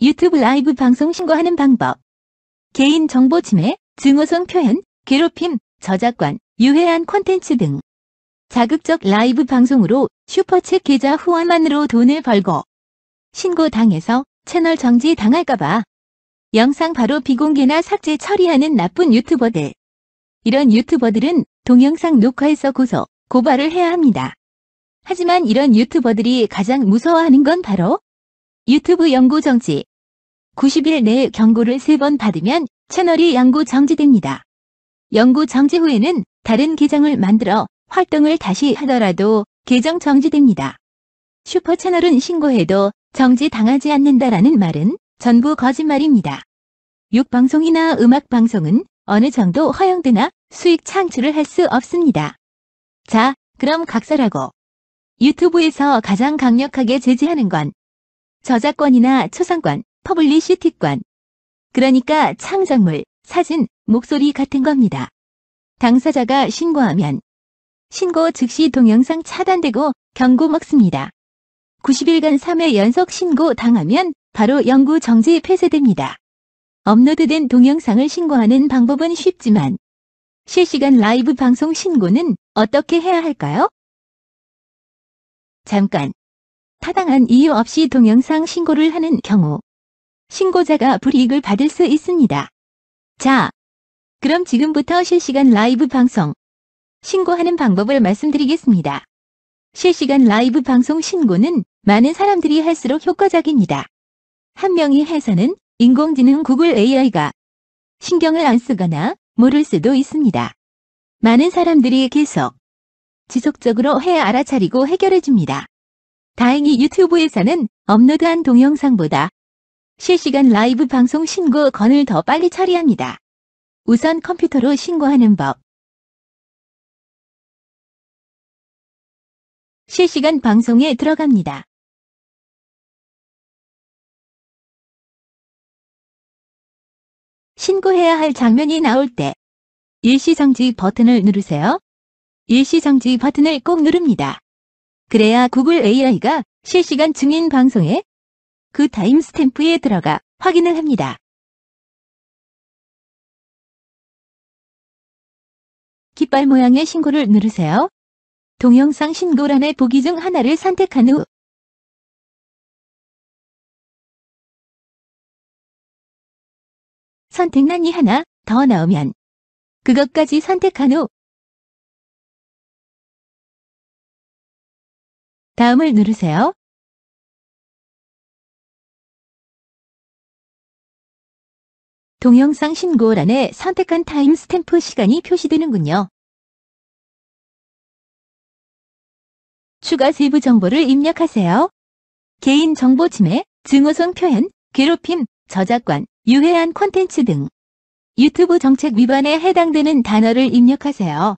유튜브 라이브 방송 신고하는 방법 개인정보 침해, 증오성 표현, 괴롭힘, 저작권, 유해한 콘텐츠 등 자극적 라이브 방송으로 슈퍼챗 계좌 후원만으로 돈을 벌고 신고당해서 채널 정지 당할까봐 영상 바로 비공개나 삭제 처리하는 나쁜 유튜버들 이런 유튜버들은 동영상 녹화해서 고소, 고발을 해야 합니다. 하지만 이런 유튜버들이 가장 무서워하는 건 바로 유튜브 연구 정지, 90일 내에 경고를 3번 받으면 채널이 양구 정지됩니다. 영구 정지 후에는 다른 계정을 만들어 활동을 다시 하더라도 계정 정지됩니다. 슈퍼 채널은 신고해도 정지 당하지 않는다라는 말은 전부 거짓말입니다. 6방송이나 음악방송은 어느 정도 허용되나 수익 창출을 할 수 없습니다. 자, 그럼 각설하고 유튜브에서 가장 강력하게 제지하는 건 저작권이나 초상권, 퍼블리시티관 그러니까 창작물, 사진, 목소리 같은 겁니다. 당사자가 신고하면 신고 즉시 동영상 차단되고 경고 먹습니다. 90일간 3회 연속 신고 당하면 바로 영구 정지 폐쇄됩니다. 업로드된 동영상을 신고하는 방법은 쉽지만 실시간 라이브 방송 신고는 어떻게 해야 할까요? 잠깐 타당한 이유 없이 동영상 신고를 하는 경우 신고자가 불이익을 받을 수 있습니다. 자, 그럼 지금부터 실시간 라이브 방송 신고하는 방법을 말씀드리겠습니다. 실시간 라이브 방송 신고는 많은 사람들이 할수록 효과적입니다. 한 명이 해서는 인공지능 구글 AI가 신경을 안 쓰거나 모를 수도 있습니다. 많은 사람들이 계속 지속적으로 해 알아차리고 해결해줍니다. 다행히 유튜브에서는 업로드한 동영상보다 실시간 라이브 방송 신고 건을 더 빨리 처리합니다. 우선 컴퓨터로 신고하는 법 실시간 방송에 들어갑니다. 신고해야 할 장면이 나올 때 일시정지 버튼을 누르세요. 일시정지 버튼을 꼭 누릅니다. 그래야 구글 AI가 실시간 증인 방송에 그 타임스탬프에 들어가 확인을 합니다. 깃발 모양의 신고를 누르세요. 동영상 신고란의 보기 중 하나를 선택한 후 선택란이 하나 더 나오면 그것까지 선택한 후 다음을 누르세요. 동영상 신고란에 선택한 타임스탬프 시간이 표시되는군요. 추가 세부 정보를 입력하세요. 개인정보 침해, 증오성 표현, 괴롭힘, 저작권, 유해한 콘텐츠 등 유튜브 정책 위반에 해당되는 단어를 입력하세요.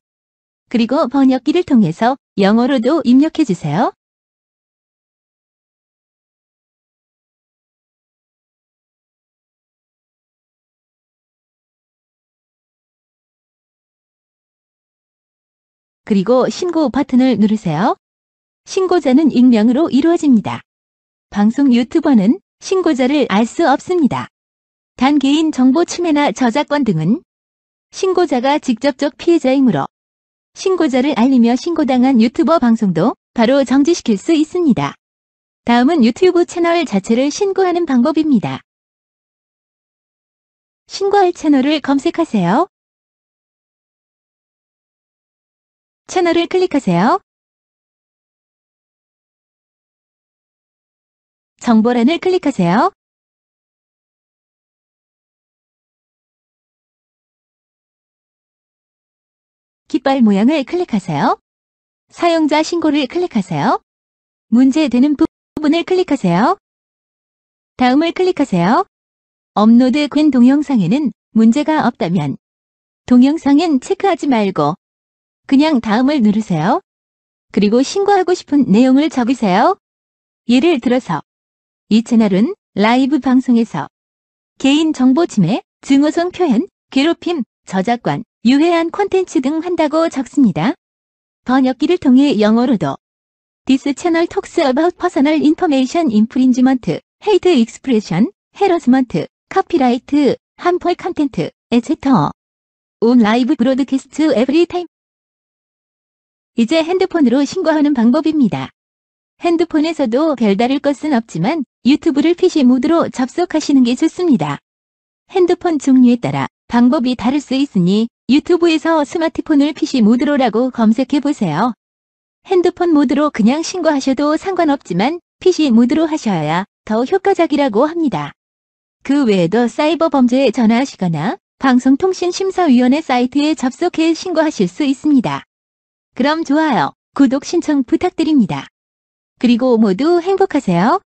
그리고 번역기를 통해서 영어로도 입력해주세요. 그리고 신고 버튼을 누르세요. 신고자는 익명으로 이루어집니다. 방송 유튜버는 신고자를 알 수 없습니다. 단 개인 정보 침해나 저작권 등은 신고자가 직접적 피해자이므로 신고자를 알리며 신고당한 유튜버 방송도 바로 정지시킬 수 있습니다. 다음은 유튜브 채널 자체를 신고하는 방법입니다. 신고할 채널을 검색하세요. 채널을 클릭하세요. 정보란을 클릭하세요. 깃발 모양을 클릭하세요. 사용자 신고를 클릭하세요. 문제되는 부분을 클릭하세요. 다음을 클릭하세요. 업로드 된 동영상에는 문제가 없다면 동영상은 체크하지 말고 그냥 다음을 누르세요. 그리고 신고하고 싶은 내용을 적으세요. 예를 들어서 이 채널은 라이브 방송에서 개인정보 침해, 증오성 표현, 괴롭힘, 저작권, 유해한 콘텐츠 등 한다고 적습니다. 번역기를 통해 영어로도 디스 채널 톡스 about personal information infringement, hate expression, harassment, copyright, harmful content, etc. on live broadcast every time 이제 핸드폰으로 신고하는 방법입니다. 핸드폰에서도 별다를 것은 없지만 유튜브를 PC 모드로 접속하시는 게 좋습니다. 핸드폰 종류에 따라 방법이 다를 수 있으니 유튜브에서 스마트폰을 PC 모드로라고 검색해 보세요. 핸드폰 모드로 그냥 신고하셔도 상관없지만 PC 모드로 하셔야 더 효과적이라고 합니다. 그 외에도 사이버 범죄에 전화하시거나 방송통신심사위원회 사이트에 접속해 신고하실 수 있습니다. 그럼 좋아요, 구독 신청 부탁드립니다. 그리고 모두 행복하세요.